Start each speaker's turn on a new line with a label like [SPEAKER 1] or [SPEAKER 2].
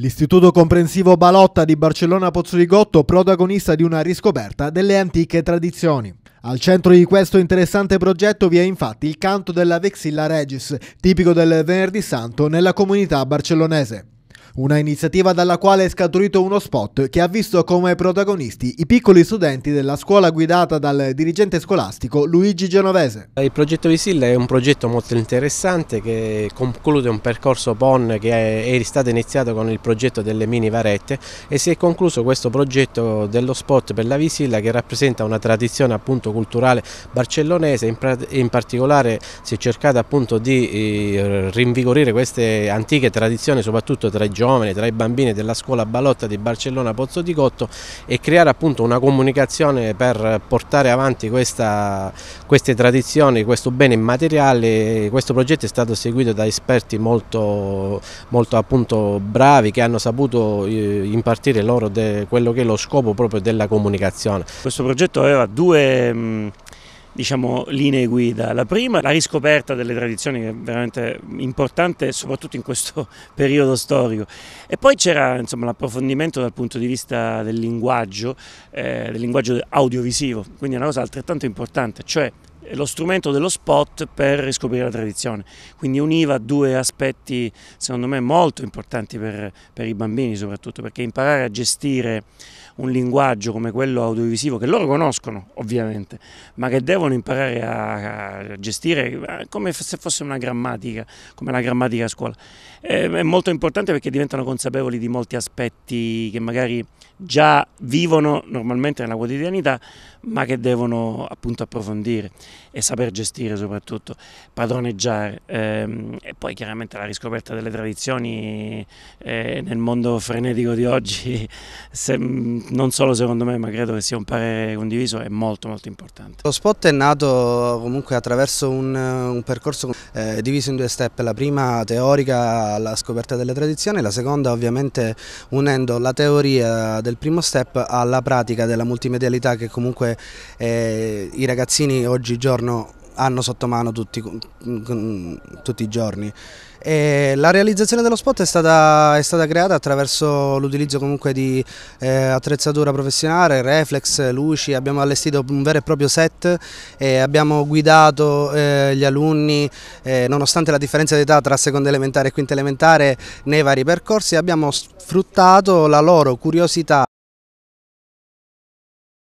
[SPEAKER 1] L'Istituto Comprensivo Balotta di Barcellona Pozzo di Gotto, protagonista di una riscoperta delle antiche tradizioni. Al centro di questo interessante progetto vi è infatti il canto della Vexilla Regis, tipico del Venerdì Santo nella comunità barcellonese una iniziativa dalla quale è scaturito uno spot che ha visto come protagonisti i piccoli studenti della scuola guidata dal dirigente scolastico Luigi Genovese.
[SPEAKER 2] Il progetto Visilla è un progetto molto interessante che conclude un percorso PON che è stato iniziato con il progetto delle mini varette e si è concluso questo progetto dello spot per la Visilla che rappresenta una tradizione appunto culturale barcellonese in particolare si è cercato appunto di eh, rinvigorire queste antiche tradizioni soprattutto tra i giovani giovani, tra i bambini della scuola Balotta di Barcellona Pozzo di Cotto e creare appunto una comunicazione per portare avanti questa, queste tradizioni, questo bene immateriale. Questo progetto è stato seguito da esperti molto, molto appunto bravi che hanno saputo eh, impartire loro quello che è lo scopo proprio della comunicazione.
[SPEAKER 3] Questo progetto aveva due diciamo, linee guida. La prima, la riscoperta delle tradizioni, che è veramente importante soprattutto in questo periodo storico. E poi c'era l'approfondimento dal punto di vista del linguaggio, eh, del linguaggio audiovisivo, quindi è una cosa altrettanto importante, cioè eh, lo strumento dello spot per riscoprire la tradizione. Quindi univa due aspetti secondo me molto importanti per, per, i bambini soprattutto perché imparare a gestire un linguaggio come quello audiovisivo che loro conoscono ovviamente ma che devono imparare a, a gestire eh, come se fosse una grammatica, come la grammatica a scuola. È, eh, è molto importante perché diventano consapevoli di molti aspetti che magari già vivono normalmente nella quotidianità ma che devono appunto approfondire e saper gestire soprattutto, padroneggiare ehm, e poi chiaramente la riscoperta delle tradizioni eh, nel mondo frenetico di oggi, se, mm, non solo secondo me ma credo che sia un parere condiviso, è molto molto importante.
[SPEAKER 4] Lo spot è nato comunque attraverso un, un percorso eh, diviso in due step, la prima teorica, la scoperta delle tradizioni, la seconda ovviamente unendo la teoria del primo step alla pratica della multimedialità che comunque eh, i ragazzini oggigiorno giorno hanno sotto mano tutti, tutti i giorni. E la realizzazione dello spot è stata, è stata creata attraverso l'utilizzo comunque di eh, attrezzatura professionale, reflex, luci, abbiamo allestito un vero e proprio set e abbiamo guidato eh, gli alunni, eh, nonostante la differenza d'età tra seconda elementare e quinta elementare, nei vari percorsi abbiamo sfruttato la loro curiosità.